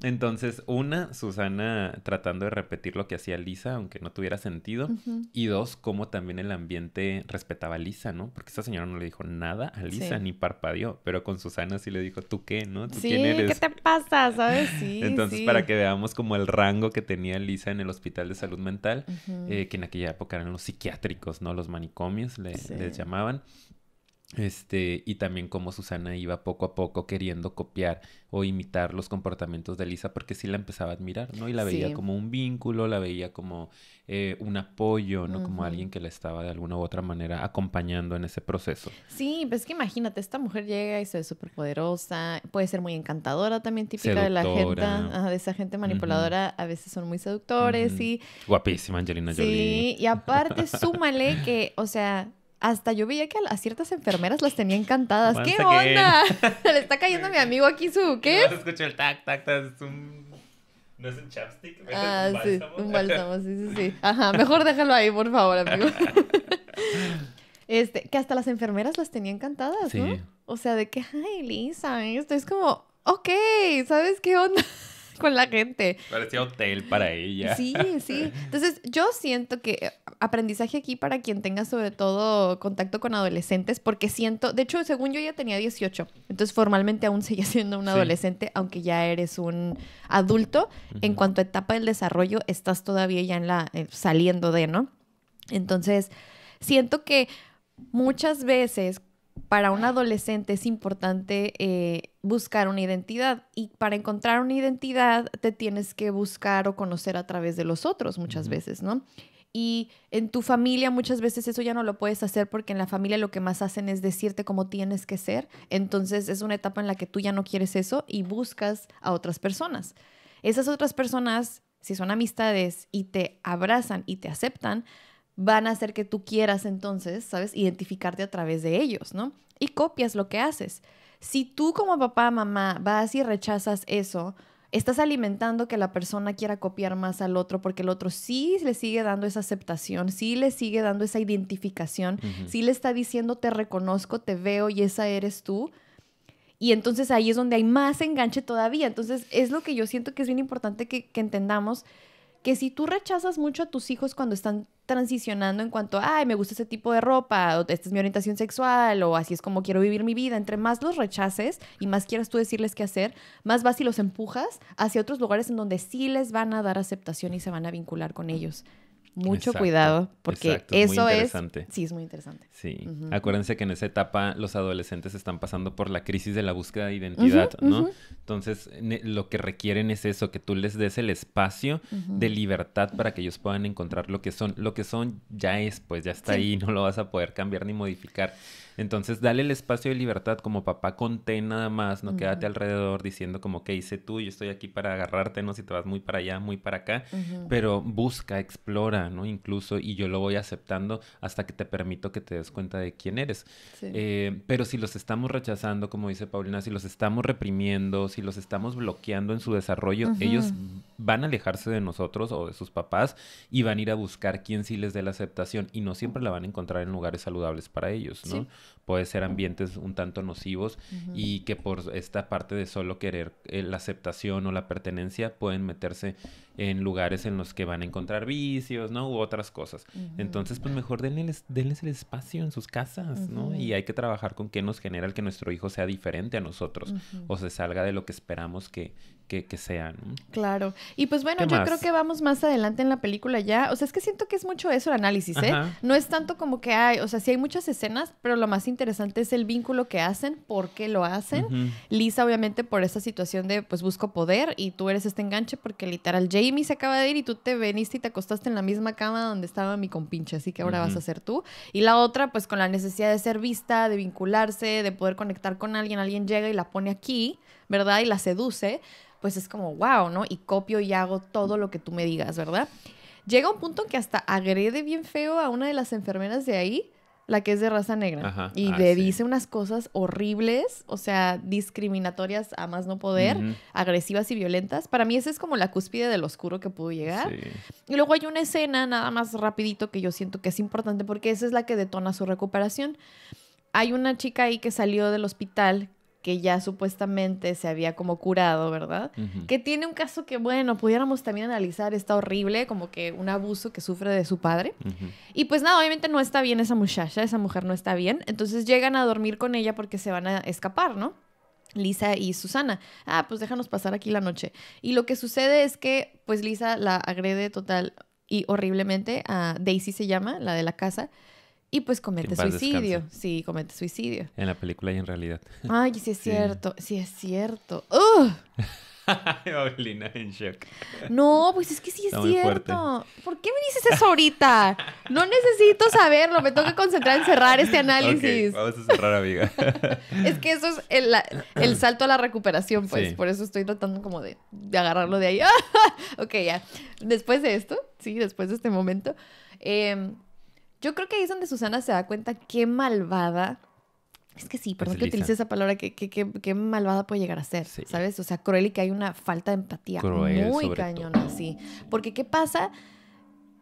Entonces, una, Susana tratando de repetir lo que hacía Lisa, aunque no tuviera sentido. Y dos, cómo también el ambiente respetaba a Lisa, ¿no? Porque esa señora no le dijo nada a Lisa, ni parpadeó, pero con Susana sí le dijo, ¿tú qué, no? ¿Tú quién eres? ¿qué te pasa? ¿Sabes? Sí, [LAUGHS] Entonces, para que veamos como el rango que tenía Lisa en el hospital de salud mental, eh, que en aquella época eran los psiquiátricos, ¿no? Los manicomios les llamaban. Este, y también como Susana iba poco a poco queriendo copiar o imitar los comportamientos de Lisa, porque sí la empezaba a admirar, ¿no? Y la veía como un vínculo, la veía como eh, un apoyo, ¿no? Como alguien que la estaba de alguna u otra manera acompañando en ese proceso. Sí, pues que imagínate, esta mujer llega y se ve súper poderosa, puede ser muy encantadora también, típica de la gente, de esa gente manipuladora, a veces son muy seductores y... Guapísima Angelina Jolie. Sí, y aparte [LAUGHS] súmale que, o sea hasta yo veía que a, ciertas enfermeras las tenía encantadas. ¿Qué onda? [LAUGHS] [LAUGHS] Le está cayendo a mi amigo aquí su. ¿Qué? No, escucho el tac, tac, tac. Es un. ¿No es un chapstick? ah, un sí, un bálsamo, sí, sí, sí. [LAUGHS] Ajá, mejor déjalo ahí, por favor, amigo. este, que hasta las enfermeras las tenían encantadas sí. ¿no? O sea, de que, ay, Lisa, esto es como, ok, ¿sabes qué onda? con la gente. Parecía hotel para ella. Sí, sí. Entonces, yo siento que eh, aprendizaje aquí para quien tenga sobre todo contacto con adolescentes, porque siento, de hecho, según yo ya tenía 18, entonces formalmente aún seguía siendo un adolescente, aunque ya eres un adulto. En cuanto a etapa del desarrollo, estás todavía ya en la, eh, saliendo de, ¿no? Entonces, siento que muchas veces para un adolescente es importante eh, buscar una identidad y para encontrar una identidad te tienes que buscar o conocer a través de los otros muchas veces, ¿no? Y en tu familia muchas veces eso ya no lo puedes hacer porque en la familia lo que más hacen es decirte cómo tienes que ser. Entonces es una etapa en la que tú ya no quieres eso y buscas a otras personas. Esas otras personas, si son amistades y te abrazan y te aceptan, van a hacer que tú quieras entonces, ¿sabes? Identificarte a través de ellos, ¿no? Y copias lo que haces. Si tú como papá, mamá, vas y rechazas eso, estás alimentando que la persona quiera copiar más al otro porque el otro sí le sigue dando esa aceptación, sí le sigue dando esa identificación, sí le está diciendo te reconozco, te veo y esa eres tú. Y entonces ahí es donde hay más enganche todavía. Entonces es lo que yo siento que es bien importante que entendamos que si tú rechazas mucho a tus hijos cuando están transicionando en cuanto, ay, me gusta ese tipo de ropa, o esta es mi orientación sexual, o así es como quiero vivir mi vida, entre más los rechaces y más quieras tú decirles qué hacer, más vas y los empujas hacia otros lugares en donde sí les van a dar aceptación y se van a vincular con ellos. Mucho cuidado, porque eso es... Sí, es muy interesante. Sí. Acuérdense que en esa etapa los adolescentes están pasando por la crisis de la búsqueda de identidad, ¿no? Entonces, e, lo que requieren es eso, que tú les des el espacio de libertad para que ellos puedan encontrar lo que son. Lo que son ya es, pues ya está ahí, no lo vas a poder cambiar ni modificar. Entonces, dale el espacio de libertad como papá, conté nada más, no quédate alrededor diciendo como que hice tú, yo estoy aquí para agarrarte, no si te vas muy para allá, muy para acá, pero busca, explora, ¿no? Incluso, y yo lo voy aceptando hasta que te permito que te des cuenta de quién eres. Eh, pero si los estamos rechazando, como dice Paulina, si los estamos reprimiendo, si los estamos bloqueando en su desarrollo, ellos van a alejarse de nosotros o de sus papás y van a ir a buscar quién sí les dé la aceptación y no siempre la van a encontrar en lugares saludables para ellos, ¿no? Puede ser ambientes un tanto nocivos y que por esta parte de solo querer eh, la aceptación o la pertenencia pueden meterse en lugares en los que van a encontrar vicios, ¿no? U otras cosas. Entonces, pues mejor denles, denles, el espacio en sus casas, ¿no? Y hay que trabajar con qué nos genera el que nuestro hijo sea diferente a nosotros o se salga de lo que esperamos que, que, sea, ¿no? Claro. Y pues bueno, yo creo que vamos más adelante en la película ya. O sea, es que siento que es mucho eso el análisis, ¿eh? No es tanto como que hay, o sea, sí hay muchas escenas, pero lo más interesante es el vínculo que hacen, por qué lo hacen. Lisa, obviamente, por esa situación de, pues, busco poder y tú eres este enganche porque literal Jay Amy se acaba de ir y tú te veniste y te acostaste en la misma cama donde estaba mi compinche, así que ahora vas a ser tú. Y la otra, pues con la necesidad de ser vista, de vincularse, de poder conectar con alguien, alguien llega y la pone aquí, ¿verdad? Y la seduce, pues es como, wow, ¿no? Y copio y hago todo lo que tú me digas, ¿verdad? Llega un punto en que hasta agrede bien feo a una de las enfermeras de ahí la que es de raza negra. Y ah, le dice unas cosas horribles, o sea, discriminatorias a más no poder, agresivas y violentas. Para mí esa es como la cúspide del oscuro que pudo llegar. Y luego hay una escena nada más rapidito que yo siento que es importante porque esa es la que detona su recuperación. Hay una chica ahí que salió del hospital que ya supuestamente se había como curado, ¿verdad? Que tiene un caso que, bueno, pudiéramos también analizar, está horrible, como que un abuso que sufre de su padre. Y pues nada, obviamente no está bien esa muchacha, esa mujer no está bien, entonces llegan a dormir con ella porque se van a escapar, ¿no? Lisa y Susana. Ah, pues déjanos pasar aquí la noche. Y lo que sucede es que, pues Lisa la agrede total y horriblemente a Daisy se llama, la de la casa y pues comete suicidio. Sí, comete suicidio. En la película y en realidad. Ay, sí es cierto, sí, es cierto. [LAUGHS] en shock. No, pues es que sí es cierto. ¿Por qué me dices eso ahorita? No necesito saberlo, me tengo que concentrar en cerrar este análisis. vamos a cerrar, amiga. [LAUGHS] es que eso es el, salto a la recuperación, pues. Por eso estoy tratando como de, de agarrarlo de ahí. [LAUGHS] ok, ya. Después de esto, sí, después de este momento. Eh, yo creo que ahí es donde Susana se da cuenta qué malvada. Es que sí, perdón que utilice esa palabra, qué malvada puede llegar a ser, ¿sabes? O sea, cruel y que hay una falta de empatía muy cañona, así. sí. Porque ¿qué pasa?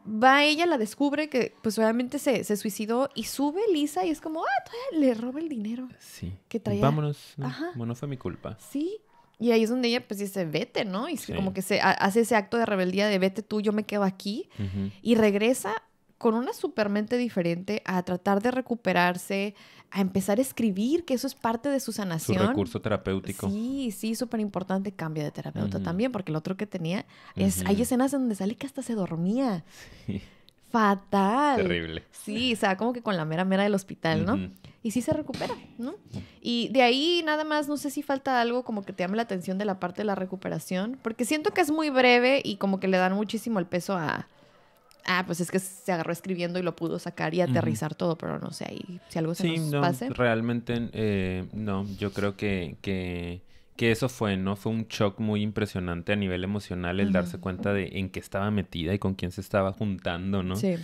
va ella, la descubre que pues obviamente se, suicidó y sube Lisa y es como, ah, todavía le roba el dinero. Sí. Que traía. Vámonos. Ajá. Bueno, fue mi culpa. Sí. Y ahí es donde ella pues dice, vete, ¿no? Y como que se hace ese acto de rebeldía de vete tú, yo me quedo aquí. Y regresa con una mente diferente a tratar de recuperarse, a empezar a escribir, que eso es parte de su sanación. Su recurso terapéutico. Sí, sí, súper importante. Cambia de terapeuta también, porque el otro que tenía es. Hay escenas en donde sale que hasta se dormía. Fatal. Terrible. Sí, o sea, como que con la mera mera del hospital, ¿no? Y sí se recupera, ¿no? Y de ahí nada más, no sé si falta algo como que te llame la atención de la parte de la recuperación, porque siento que es muy breve y como que le dan muchísimo el peso a, ah, pues es que se agarró escribiendo y lo pudo sacar y aterrizar todo, pero no sé, ahí, si algo se sí, Realmente, eh, no, yo creo que, que, eso fue, ¿no? Fue un shock muy impresionante a nivel emocional el darse cuenta de en qué estaba metida y con quién se estaba juntando, ¿no? Sí.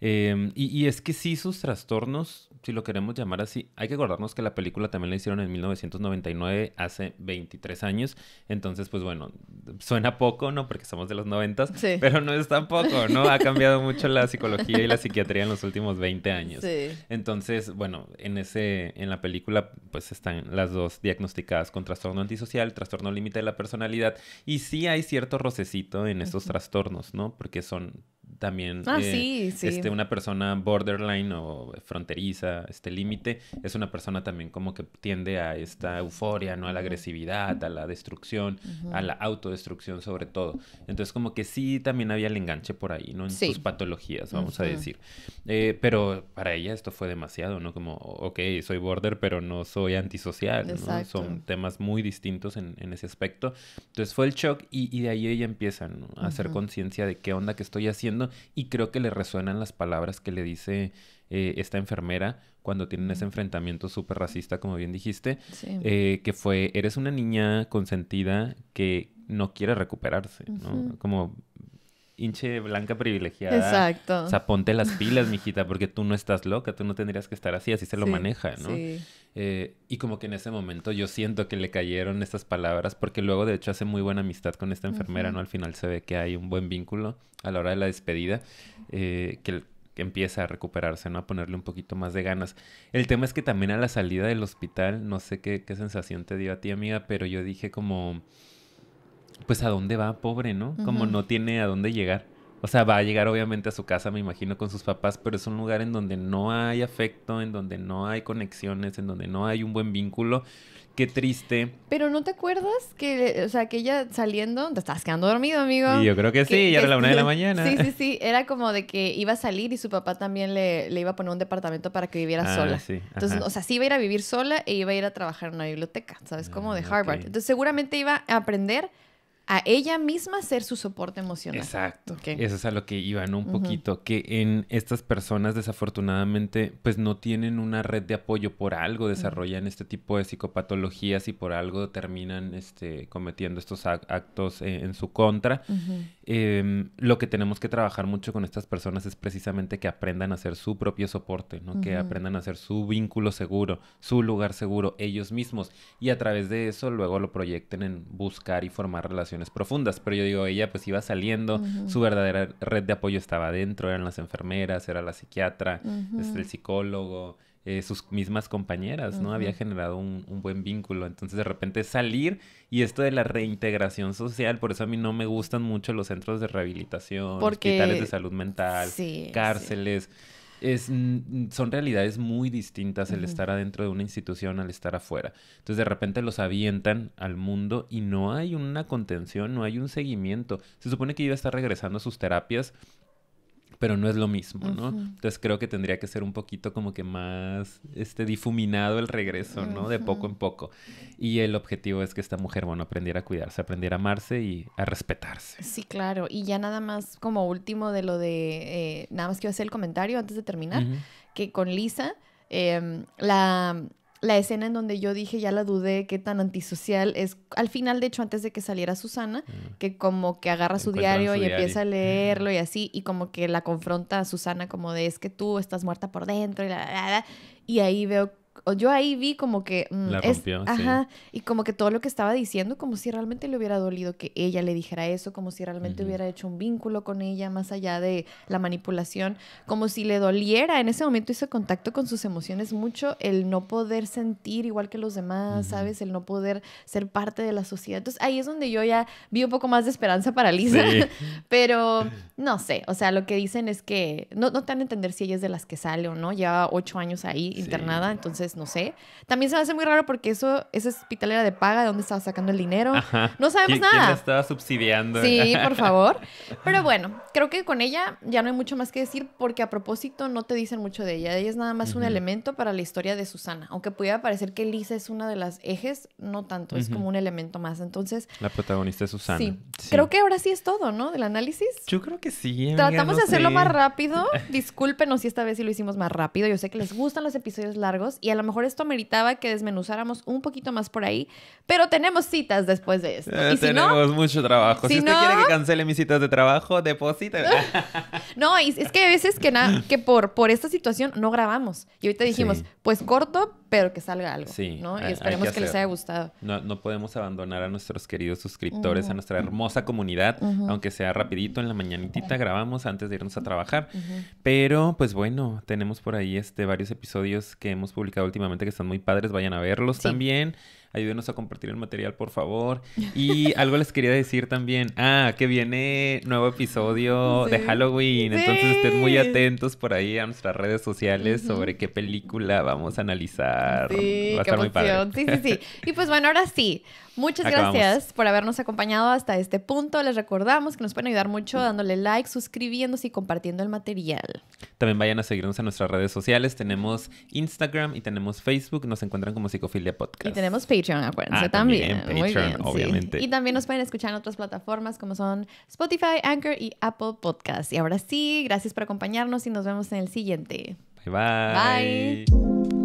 Em, y, es que sí, sus trastornos, si lo queremos llamar así, hay que acordarnos que la película también la hicieron en 1999, hace 23 años. Entonces, pues bueno, suena poco, ¿no? Porque somos de los 90, pero no es tampoco, ¿no? Ha cambiado mucho la [LAUGHS] psicología y la psiquiatría en los últimos 20 años. Sí. Entonces, bueno, en, ese, en la película, pues están las dos diagnosticadas con trastorno antisocial, trastorno límite de la personalidad. Y sí hay cierto rocecito en estos trastornos, ¿no? Porque son también ah, eh, Este, una persona borderline o fronteriza, este límite, es una persona también como que tiende a esta euforia, ¿no? A la agresividad, a la destrucción, a la autodestrucción sobre todo. Entonces como que sí también había el enganche por ahí, ¿no? En sus patologías, vamos a decir. Eh, pero para ella esto fue demasiado, ¿no? Como, ok, soy border, pero no soy antisocial, Son temas muy distintos en, en, ese aspecto. Entonces fue el shock y, y de ahí ella empieza, A hacer conciencia de qué onda que estoy haciendo y creo que le resuenan las palabras que le dice eh, esta enfermera cuando tienen ese enfrentamiento súper racista, como bien dijiste, eh, que fue, eres una niña consentida que no quiere recuperarse, ¿no? Como hinche blanca privilegiada. Exacto. O sea, ponte las pilas, mijita, porque tú no estás loca, tú no tendrías que estar así, así se lo maneja, ¿no? Sí. Eh, y como que en ese momento yo siento que le cayeron estas palabras, porque luego de hecho hace muy buena amistad con esta enfermera, ¿no? Al final se ve que hay un buen vínculo a la hora de la despedida, eh, que, empieza a recuperarse, ¿no? A ponerle un poquito más de ganas. El tema es que también a la salida del hospital, no sé qué sensación te dio a ti, amiga, pero yo dije como pues a dónde va, pobre, ¿no? Como no tiene a dónde llegar. O sea, va a llegar obviamente a su casa, me imagino, con sus papás, pero es un lugar en donde no hay afecto, en donde no hay conexiones, en donde no hay un buen vínculo. Qué triste. Pero ¿no te acuerdas que, o sea, que ella saliendo, te estabas quedando dormido, amigo? yo creo que, sí, ya era la una de la mañana. Sí, sí, [LAUGHS] sí, era como de que iba a salir y su papá también le, iba a poner un departamento para que viviera ah, sola. Entonces, o sea, sí iba a ir a vivir sola e iba a ir a trabajar en una biblioteca, ¿sabes? Ah, como de Harvard. Entonces, seguramente iba a aprender a ella misma ser su soporte emocional. Exacto. Eso es a lo que iban un poquito, que en estas personas desafortunadamente pues no tienen una red de apoyo por algo, desarrollan este tipo de psicopatologías y por algo terminan este, cometiendo estos actos eh, en su contra. Em, lo que tenemos que trabajar mucho con estas personas es precisamente que aprendan a ser su propio soporte, ¿no? que aprendan a ser su vínculo seguro, su lugar seguro ellos mismos y a través de eso luego lo proyecten en buscar y formar relaciones profundas, pero yo digo, ella pues iba saliendo, su verdadera red de apoyo estaba adentro, eran las enfermeras, era la psiquiatra, este, el psicólogo, eh, sus mismas compañeras, ¿no? Había generado un, buen vínculo. Entonces, de repente salir y esto de la reintegración social, por eso a mí no me gustan mucho los centros de rehabilitación, hospitales de salud mental, cárceles es, mm, mm, son realidades muy distintas el estar adentro de una institución al estar afuera. Entonces de repente los avientan al mundo y no hay una contención, no hay un seguimiento. Se supone que iba a estar regresando a sus terapias pero no es lo mismo, ¿no? Entonces creo que tendría que ser un poquito como que más este difuminado el regreso, ¿no? De poco en poco. Y el objetivo es que esta mujer, bueno, aprendiera a cuidarse, aprendiera a amarse y a respetarse. Sí, claro. Y ya nada más como último de lo de, eh, nada más quiero hacer el comentario antes de terminar, que con Lisa, eh, la la escena en donde yo dije, ya la dudé, qué tan antisocial es. Al final, de hecho, antes de que saliera Susana, mm. que como que agarra su diario, y empieza a leerlo mm. y así, y como que la confronta a Susana como de, es que tú estás muerta por dentro y la, la. Y ahí veo yo ahí vi como que... Mm, la Ajá, y como que todo lo que estaba diciendo, como si realmente le hubiera dolido que ella le dijera eso, como si realmente hubiera hecho un vínculo con ella, más allá de la manipulación, como si le doliera en ese momento ese contacto con sus emociones mucho, el no poder sentir igual que los demás, ¿sabes? El no poder ser parte de la sociedad. Entonces ahí es donde yo ya vi un poco más de esperanza para Lisa, [LAUGHS] pero no sé, o sea, lo que dicen es que no, no te van a entender si ella es de las que sale o no, lleva ocho años ahí internada, entonces no sé. También se me hace muy raro porque eso, ese hospital era de paga, ¿de dónde estaba sacando el dinero? No sabemos nada. estaba subsidiando? Sí, [LAUGHS] por favor. Pero bueno, creo que con ella ya no hay mucho más que decir porque a propósito no te dicen mucho de ella. Ella es nada más un elemento para la historia de Susana. Aunque pudiera parecer que Lisa es una de las ejes, no tanto, es como un elemento más. Entonces... La protagonista es Susana. Sí. Creo que ahora sí es todo, ¿no? Del análisis. Yo creo que sí. Tratamos de hacerlo más rápido. [LAUGHS] Discúlpenos si esta vez sí lo hicimos más rápido. Yo sé que les gustan los episodios largos y a a lo mejor esto meritaba que desmenuzáramos un poquito más por ahí, pero tenemos citas después de esto. Eh, tenemos mucho trabajo. Si, usted quiere que cancele mis citas de trabajo, deposite. [LAUGHS] no, es que a veces que, que por, por esta situación no grabamos. Y ahorita dijimos, pues corto, pero que salga algo, sí, Y esperemos que, les haya gustado. No, podemos abandonar a nuestros queridos suscriptores, a nuestra hermosa comunidad, aunque sea rapidito en la mañanitita grabamos antes de irnos a trabajar, pero pues bueno, tenemos por ahí este varios episodios que hemos publicado últimamente que están muy padres, vayan a verlos también. Ayúdenos a compartir el material, por favor. Y [LAUGHS] algo les quería decir también. Ah, que viene nuevo episodio de Halloween. Entonces estén muy atentos por ahí a nuestras redes sociales sobre qué película vamos a analizar. Va a estar muy Sí, sí, sí. Y pues bueno, ahora sí. Muchas gracias por habernos acompañado hasta este punto. Les recordamos que nos pueden ayudar mucho dándole like, suscribiéndose y compartiendo el material. También vayan a seguirnos en nuestras redes sociales. Tenemos Instagram y tenemos Facebook. Nos encuentran como Psicofilia Podcast. Y tenemos Patreon, acuérdense ah, también. obviamente. Y también nos pueden escuchar en otras plataformas como son Spotify, Anchor y Apple Podcast. Y ahora sí, gracias por acompañarnos y nos vemos en el siguiente. Bye. Bye. bye.